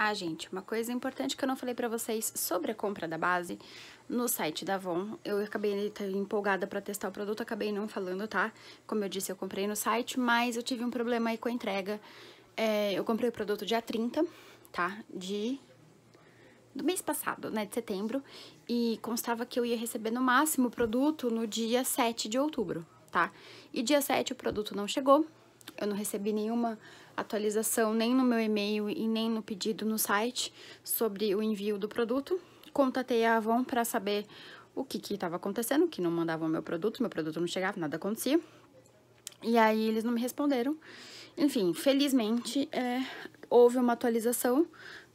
Ah, gente, uma coisa importante que eu não falei para vocês sobre a compra da base no site da Avon. Eu acabei empolgada para testar o produto, acabei não falando, tá? Como eu disse, eu comprei no site, mas eu tive um problema aí com a entrega. É, eu comprei o produto dia 30, tá? De... Do mês passado, né, de setembro, e constava que eu ia receber no máximo o produto no dia 7 de outubro, tá? E dia 7 o produto não chegou, eu não recebi nenhuma atualização, nem no meu e-mail e nem no pedido no site sobre o envio do produto. Contatei a Avon para saber o que estava acontecendo, que não mandavam meu produto, meu produto não chegava, nada acontecia. E aí eles não me responderam. Enfim, felizmente é, houve uma atualização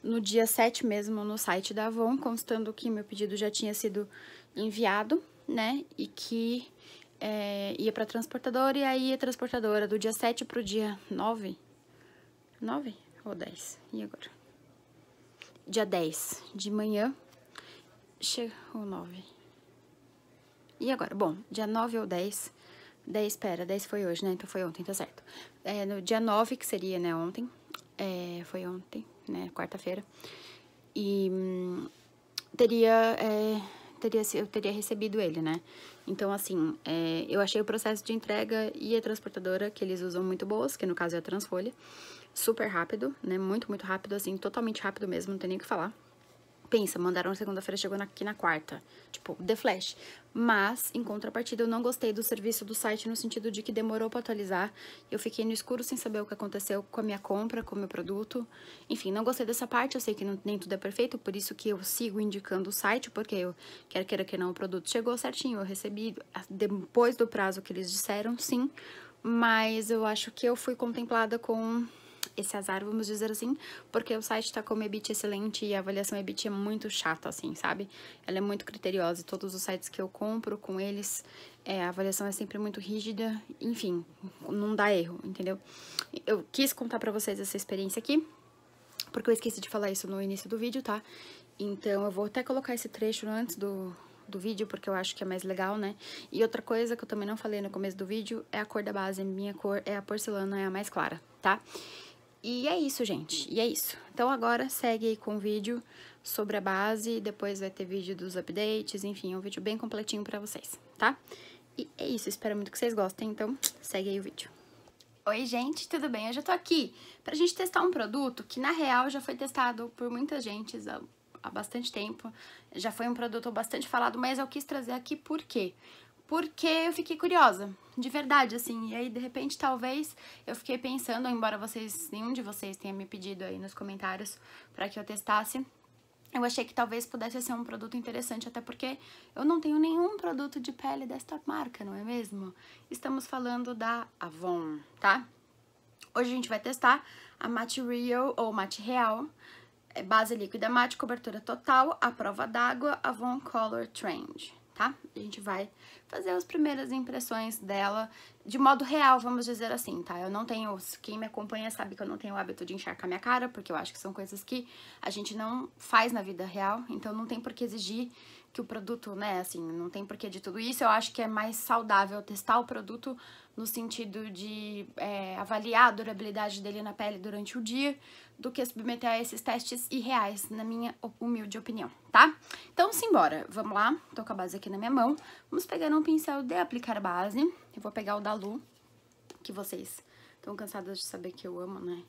no dia 7 mesmo no site da Avon, constando que meu pedido já tinha sido enviado, né? E que é, ia pra transportadora e aí a transportadora do dia 7 pro dia 9. 9 ou 10? E agora? Dia 10 de manhã. Chega. Ou 9. E agora? Bom, dia 9 ou 10. 10, pera, 10 foi hoje, né? Então foi ontem, tá certo. É, no dia 9, que seria, né, ontem. É, foi ontem, né? Quarta-feira. E hum, teria. É, teria, eu teria recebido ele, né? Então, assim, é, eu achei o processo de entrega e a transportadora, que eles usam muito boas, que no caso é a Transfolha, super rápido, né? Muito, muito rápido, assim, totalmente rápido mesmo, não tem nem o que falar pensa, mandaram segunda-feira, chegou aqui na quarta. Tipo, The Flash. Mas, em contrapartida, eu não gostei do serviço do site no sentido de que demorou para atualizar. Eu fiquei no escuro sem saber o que aconteceu com a minha compra, com o meu produto. Enfim, não gostei dessa parte. Eu sei que não, nem tudo é perfeito, por isso que eu sigo indicando o site, porque eu quero queira que não, o produto chegou certinho. Eu recebi depois do prazo que eles disseram, sim. Mas eu acho que eu fui contemplada com esse azar, vamos dizer assim, porque o site tá como EBIT excelente e a avaliação EBIT é muito chata, assim, sabe? Ela é muito criteriosa e todos os sites que eu compro com eles, é, a avaliação é sempre muito rígida, enfim, não dá erro, entendeu? Eu quis contar pra vocês essa experiência aqui, porque eu esqueci de falar isso no início do vídeo, tá? Então, eu vou até colocar esse trecho antes do, do vídeo, porque eu acho que é mais legal, né? E outra coisa que eu também não falei no começo do vídeo é a cor da base. Minha cor é a porcelana, é a mais clara, tá? E é isso, gente. E é isso. Então agora segue aí com o vídeo sobre a base, depois vai ter vídeo dos updates, enfim, é um vídeo bem completinho pra vocês, tá? E é isso, espero muito que vocês gostem, então segue aí o vídeo. Oi, gente, tudo bem? Eu já tô aqui pra gente testar um produto que, na real, já foi testado por muita gente há, há bastante tempo. Já foi um produto bastante falado, mas eu quis trazer aqui por quê? porque eu fiquei curiosa, de verdade, assim. E aí, de repente, talvez eu fiquei pensando, embora vocês, nenhum de vocês tenha me pedido aí nos comentários para que eu testasse, eu achei que talvez pudesse ser um produto interessante, até porque eu não tenho nenhum produto de pele desta marca, não é mesmo? Estamos falando da Avon, tá? Hoje a gente vai testar a Matte Real ou Matte Real, é base líquida matte, cobertura total, à prova d'água, Avon Color Trend tá? A gente vai fazer as primeiras impressões dela de modo real, vamos dizer assim, tá? Eu não tenho, quem me acompanha sabe que eu não tenho o hábito de encharcar minha cara, porque eu acho que são coisas que a gente não faz na vida real, então não tem por que exigir que o produto, né, assim, não tem porquê de tudo isso. Eu acho que é mais saudável testar o produto no sentido de é, avaliar a durabilidade dele na pele durante o dia do que submeter a esses testes irreais, na minha humilde opinião, tá? Então, simbora. Vamos lá. Tô com a base aqui na minha mão. Vamos pegar um pincel de aplicar base. Eu vou pegar o da Lu, que vocês estão cansadas de saber que eu amo, né?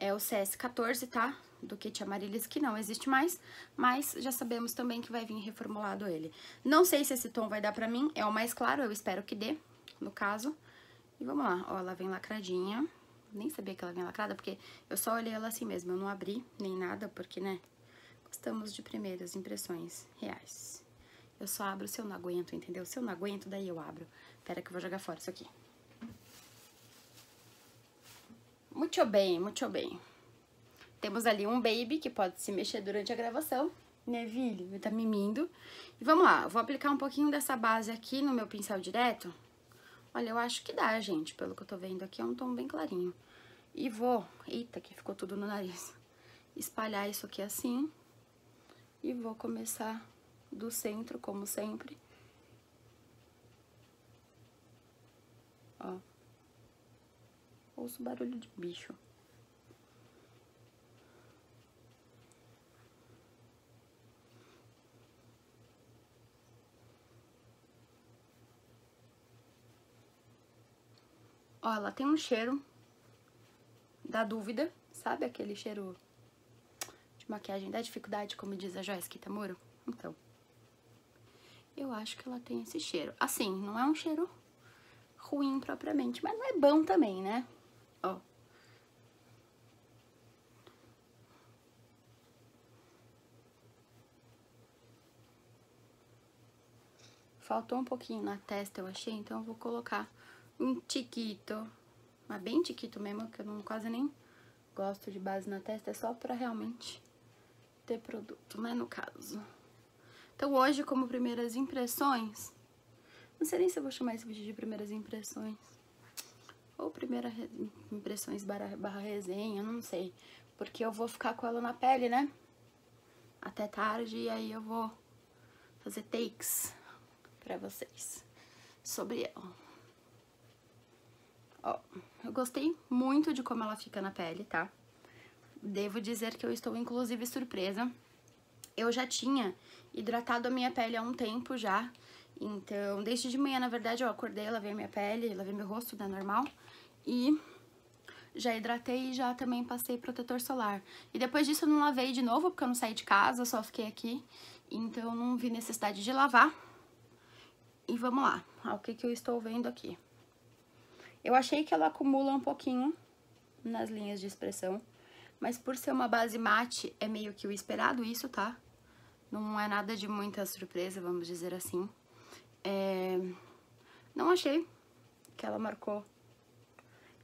é o CS14, tá? Do kit Amarilis, que não existe mais, mas já sabemos também que vai vir reformulado ele. Não sei se esse tom vai dar pra mim, é o mais claro, eu espero que dê, no caso. E vamos lá, ó, ela vem lacradinha. Nem sabia que ela vem lacrada, porque eu só olhei ela assim mesmo, eu não abri nem nada, porque, né, gostamos de primeiras impressões reais. Eu só abro se eu não aguento, entendeu? Se eu não aguento, daí eu abro. Pera que eu vou jogar fora isso aqui. Muito bem, muito bem. Temos ali um baby que pode se mexer durante a gravação. Neville, ele tá mimindo. E vamos lá, vou aplicar um pouquinho dessa base aqui no meu pincel direto. Olha, eu acho que dá, gente, pelo que eu tô vendo aqui, é um tom bem clarinho. E vou, eita, que ficou tudo no nariz. Espalhar isso aqui assim. E vou começar do centro, como sempre. Ó, ouço barulho de bicho. Ó, ela tem um cheiro da dúvida, sabe aquele cheiro de maquiagem da dificuldade, como diz a Joyce Kitamuro? Então, eu acho que ela tem esse cheiro. Assim, não é um cheiro ruim propriamente, mas não é bom também, né? ó. Oh. Faltou um pouquinho na testa, eu achei, então eu vou colocar um tiquito, mas bem tiquito mesmo, que eu não quase nem gosto de base na testa, é só pra realmente ter produto, né, no caso. Então, hoje, como primeiras impressões, não sei nem se eu vou chamar esse vídeo de primeiras impressões, ou primeira impressões barra, barra resenha, não sei. Porque eu vou ficar com ela na pele, né? Até tarde, e aí eu vou fazer takes pra vocês sobre ela. Ó, eu gostei muito de como ela fica na pele, tá? Devo dizer que eu estou, inclusive, surpresa. Eu já tinha hidratado a minha pele há um tempo já, então, desde de manhã, na verdade, eu acordei, lavei minha pele, lavei meu rosto, né, normal. E já hidratei e já também passei protetor solar. E depois disso eu não lavei de novo, porque eu não saí de casa, só fiquei aqui. Então, não vi necessidade de lavar. E vamos lá, o que, que eu estou vendo aqui. Eu achei que ela acumula um pouquinho nas linhas de expressão, mas por ser uma base mate, é meio que o esperado isso, tá? Não é nada de muita surpresa, vamos dizer assim. É, não achei que ela marcou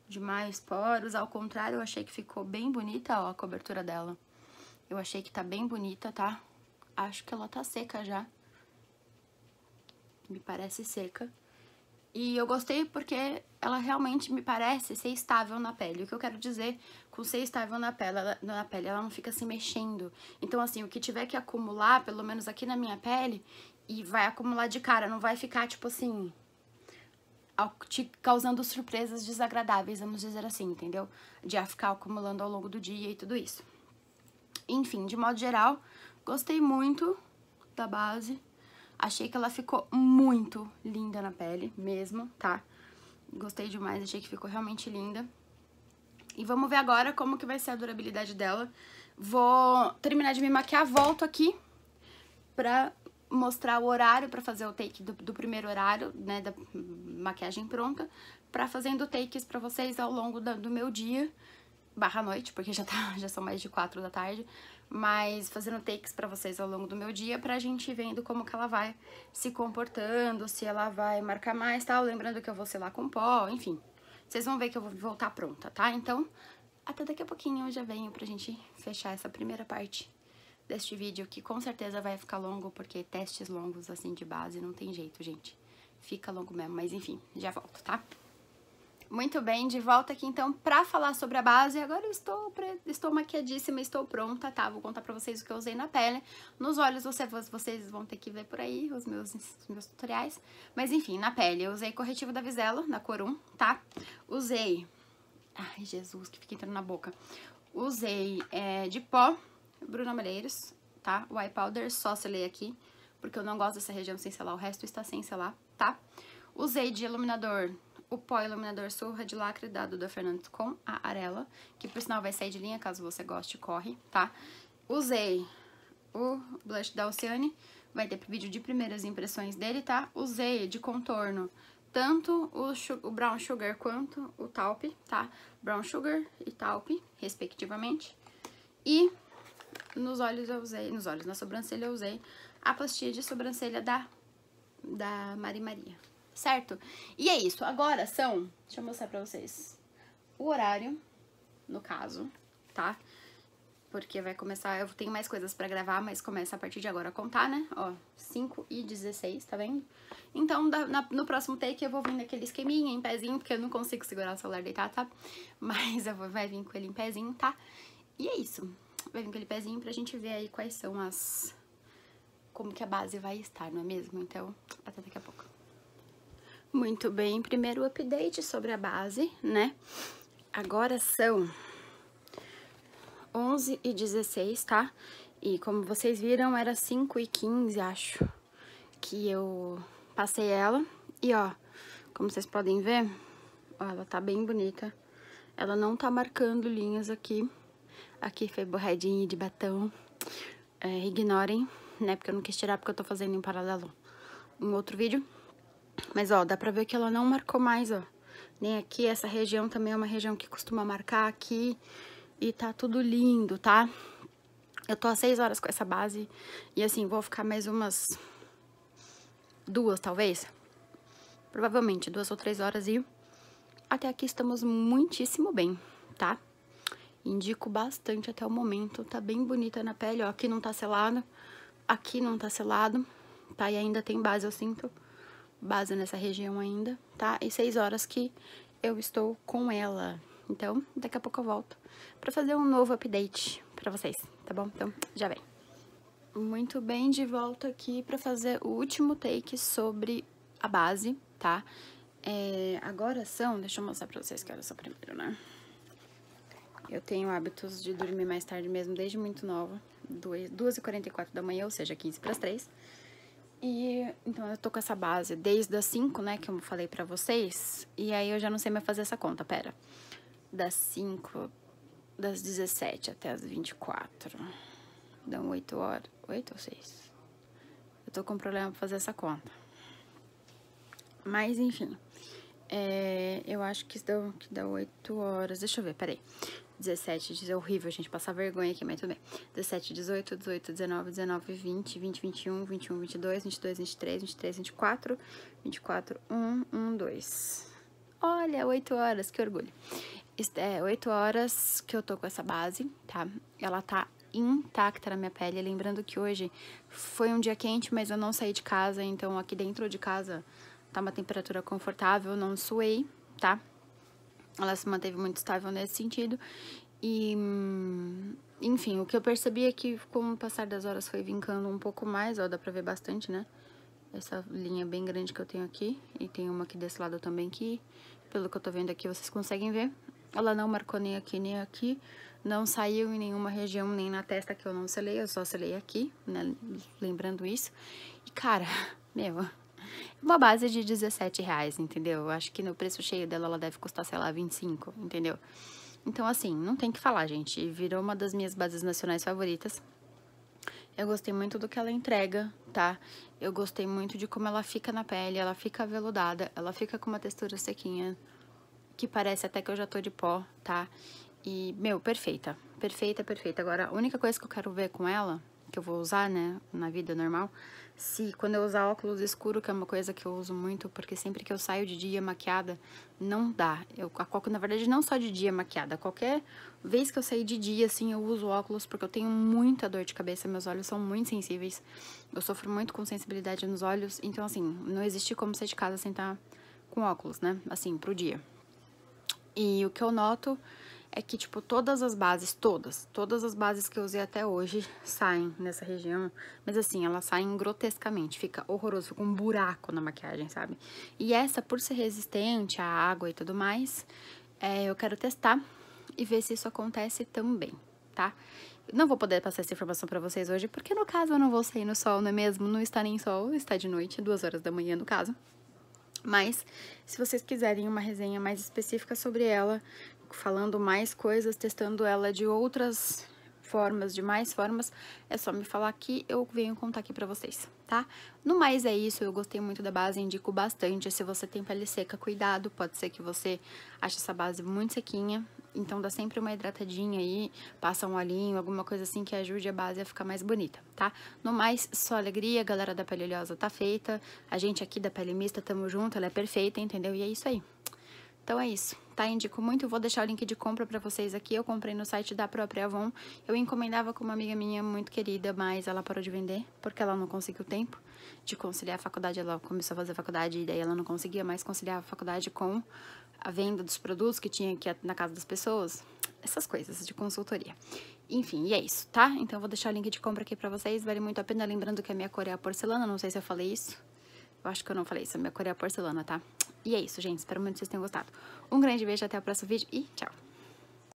demais poros, ao contrário, eu achei que ficou bem bonita ó, a cobertura dela. Eu achei que tá bem bonita, tá? Acho que ela tá seca já. Me parece seca. E eu gostei porque ela realmente me parece ser estável na pele. O que eu quero dizer com ser estável na pele, ela, na pele, ela não fica se mexendo. Então, assim, o que tiver que acumular, pelo menos aqui na minha pele, e vai acumular de cara, não vai ficar tipo assim te causando surpresas desagradáveis, vamos dizer assim, entendeu? De ficar acumulando ao longo do dia e tudo isso. Enfim, de modo geral, gostei muito da base. Achei que ela ficou muito linda na pele mesmo, tá? Gostei demais, achei que ficou realmente linda. E vamos ver agora como que vai ser a durabilidade dela. Vou terminar de me maquiar, volto aqui pra mostrar o horário para fazer o take do, do, primeiro horário, né, da maquiagem pronta, para fazendo takes para vocês ao longo da, do meu dia, barra noite, porque já, tá, já são mais de quatro da tarde, mas fazendo takes para vocês ao longo do meu dia, pra gente vendo como que ela vai se comportando, se ela vai marcar mais, tal, lembrando que eu vou selar com pó, enfim. Vocês vão ver que eu vou voltar pronta, tá? Então, até daqui a pouquinho eu já venho pra gente fechar essa primeira parte deste vídeo, que com certeza vai ficar longo, porque testes longos assim de base não tem jeito, gente. Fica longo mesmo, mas enfim, já volto, tá? Muito bem, de volta aqui então para falar sobre a base. Agora eu estou, estou maquiadíssima, estou pronta, tá? Vou contar para vocês o que eu usei na pele. Nos olhos você, vocês vão ter que ver por aí os meus, os meus tutoriais. Mas enfim, na pele eu usei corretivo da Visela, na cor 1, tá? Usei... Ai, Jesus, que fica entrando na boca. Usei é, de pó Bruna Malheiros, tá? O Eye Powder só selei aqui, porque eu não gosto dessa região sem selar, o resto está sem selar, tá? Usei de iluminador o pó iluminador Surra de Lacre dado da Fernando com a Arela, que por sinal vai sair de linha, caso você goste, corre, tá? Usei o blush da Oceane, vai ter vídeo de primeiras impressões dele, tá? Usei de contorno tanto o, o Brown Sugar quanto o Taupe, tá? Brown Sugar e Taupe, respectivamente. E nos olhos eu usei, nos olhos, na sobrancelha eu usei a pastilha de sobrancelha da, da Mari Maria, certo? E é isso, agora são, deixa eu mostrar pra vocês, o horário, no caso, tá? Porque vai começar, eu tenho mais coisas pra gravar, mas começa a partir de agora a contar, né? Ó, 5 e 16, tá vendo? Então, da, na, no próximo take eu vou vir naquele esqueminha, em pezinho, porque eu não consigo segurar o celular deitado, tá? Mas eu vou, vai vir com ele em pezinho, tá? E é isso. Vai vir aquele pezinho pra gente ver aí quais são as... Como que a base vai estar, não é mesmo? Então, até daqui a pouco. Muito bem, primeiro update sobre a base, né? Agora são 11 e 16, tá? E como vocês viram, era 5 e 15, acho, que eu passei ela. E ó, como vocês podem ver, ó, ela tá bem bonita. Ela não tá marcando linhas aqui. Aqui foi borradinha de batom. É, ignorem, né? Porque eu não quis tirar porque eu tô fazendo em paralelo um outro vídeo. Mas, ó, dá pra ver que ela não marcou mais, ó. Nem aqui, essa região também é uma região que costuma marcar aqui. E tá tudo lindo, tá? Eu tô há seis horas com essa base. E, assim, vou ficar mais umas duas, talvez. Provavelmente duas ou três horas e... Até aqui estamos muitíssimo bem, tá? Indico bastante até o momento, tá bem bonita na pele, ó, aqui não tá selado, aqui não tá selado, tá? E ainda tem base, eu sinto base nessa região ainda, tá? E seis horas que eu estou com ela. Então, daqui a pouco eu volto pra fazer um novo update pra vocês, tá bom? Então, já vem. Muito bem, de volta aqui pra fazer o último take sobre a base, tá? É, agora são, deixa eu mostrar pra vocês que era são primeiro, né? Eu tenho hábitos de dormir mais tarde mesmo, desde muito nova, 2h44 da manhã, ou seja, 15 para as 3. E então eu tô com essa base desde as 5, né, que eu falei pra vocês, e aí eu já não sei mais fazer essa conta, pera. Das 5, das 17 até as 24, dão 8 horas, 8 ou 6? Eu tô com problema pra fazer essa conta. Mas, enfim, é, eu acho que dá 8 horas, deixa eu ver, peraí. 17, é horrível, a gente, passar vergonha aqui, mas tudo bem. 17, 18, 18, 19, 19, 20, 20, 21, 21, 22, 22, 23, 23, 24, 24, 1, 1, 2. Olha, 8 horas, que orgulho. É, 8 horas que eu tô com essa base, tá? Ela tá intacta na minha pele. Lembrando que hoje foi um dia quente, mas eu não saí de casa, então aqui dentro de casa tá uma temperatura confortável, não suei, tá? Ela se manteve muito estável nesse sentido. E, hum, enfim, o que eu percebi é que com o passar das horas foi vincando um pouco mais, ó, dá pra ver bastante, né? Essa linha bem grande que eu tenho aqui, e tem uma aqui desse lado também que, pelo que eu tô vendo aqui, vocês conseguem ver. Ela não marcou nem aqui, nem aqui, não saiu em nenhuma região, nem na testa que eu não selei, eu só selei aqui, né? Lembrando isso. E, cara, meu, uma base de 17 reais, entendeu? Eu acho que no preço cheio dela ela deve custar, sei lá, 25, entendeu? Então, assim, não tem que falar, gente. Virou uma das minhas bases nacionais favoritas. Eu gostei muito do que ela entrega, tá? Eu gostei muito de como ela fica na pele, ela fica aveludada, ela fica com uma textura sequinha, que parece até que eu já tô de pó, tá? E, meu, perfeita. Perfeita, perfeita. Agora, a única coisa que eu quero ver com ela, que eu vou usar, né, na vida normal, se quando eu usar óculos escuro, que é uma coisa que eu uso muito, porque sempre que eu saio de dia maquiada, não dá. Eu a na verdade, não só de dia maquiada, qualquer vez que eu sair de dia, assim, eu uso óculos, porque eu tenho muita dor de cabeça, meus olhos são muito sensíveis. Eu sofro muito com sensibilidade nos olhos, então assim, não existe como sair de casa sem estar tá com óculos, né? Assim, pro dia. E o que eu noto é que, tipo, todas as bases, todas, todas as bases que eu usei até hoje saem nessa região. Mas assim, elas saem grotescamente, fica horroroso, fica um buraco na maquiagem, sabe? E essa, por ser resistente à água e tudo mais, é, eu quero testar e ver se isso acontece também, tá? Não vou poder passar essa informação para vocês hoje, porque no caso eu não vou sair no sol, não é mesmo? Não está nem sol, está de noite, duas horas da manhã no caso. Mas, se vocês quiserem uma resenha mais específica sobre ela, falando mais coisas, testando ela de outras formas, de mais formas, é só me falar que eu venho contar aqui pra vocês, tá? No mais é isso, eu gostei muito da base, indico bastante. Se você tem pele seca, cuidado, pode ser que você ache essa base muito sequinha, então dá sempre uma hidratadinha aí, passa um olhinho, alguma coisa assim que ajude a base a ficar mais bonita, tá? No mais, só alegria, galera da pele oleosa tá feita, a gente aqui da pele mista, tamo junto, ela é perfeita, entendeu? E é isso aí. Então é isso, tá? Indico muito, vou deixar o link de compra para vocês aqui. Eu comprei no site da própria Avon. Eu encomendava com uma amiga minha muito querida, mas ela parou de vender porque ela não conseguiu tempo de conciliar a faculdade. Ela começou a fazer faculdade e daí ela não conseguia mais conciliar a faculdade com a venda dos produtos que tinha aqui na casa das pessoas. Essas coisas de consultoria. Enfim, e é isso, tá? Então eu vou deixar o link de compra aqui pra vocês, vale muito a pena. Lembrando que a minha cor é a porcelana, não sei se eu falei isso. Eu acho que eu não falei isso, a minha cor é a porcelana, tá? E é isso, gente. Espero muito que vocês tenham gostado. Um grande beijo, até o próximo vídeo e tchau!